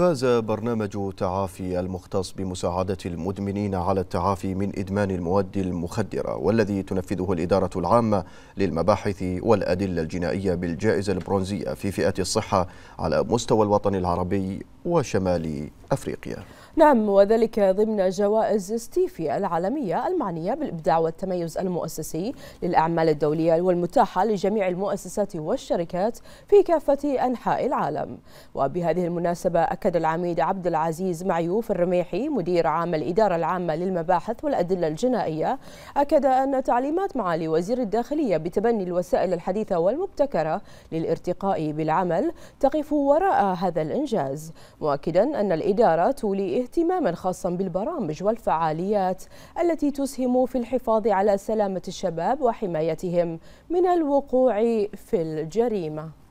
فاز برنامج تعافي المختص بمساعدة المدمنين على التعافي من إدمان المواد المخدرة والذي تنفذه الإدارة العامة للمباحث والأدلة الجنائية بالجائزة البرونزية في فئة الصحة على مستوى الوطن العربي وشمال أفريقيا نعم وذلك ضمن جوائز ستيفي العالمية المعنية بالإبداع والتميز المؤسسي للأعمال الدولية والمتاحة لجميع المؤسسات والشركات في كافة أنحاء العالم وبهذه المناسبة أكد العميد عبد العزيز معيوف الرميحي مدير عام الإدارة العامة للمباحث والأدلة الجنائية أكد أن تعليمات معالي وزير الداخلية بتبني الوسائل الحديثة والمبتكرة للارتقاء بالعمل تقف وراء هذا الإنجاز مؤكدا أن الإدارة الإدارة تولي اهتماما خاصا بالبرامج والفعاليات التي تسهم في الحفاظ على سلامة الشباب وحمايتهم من الوقوع في الجريمة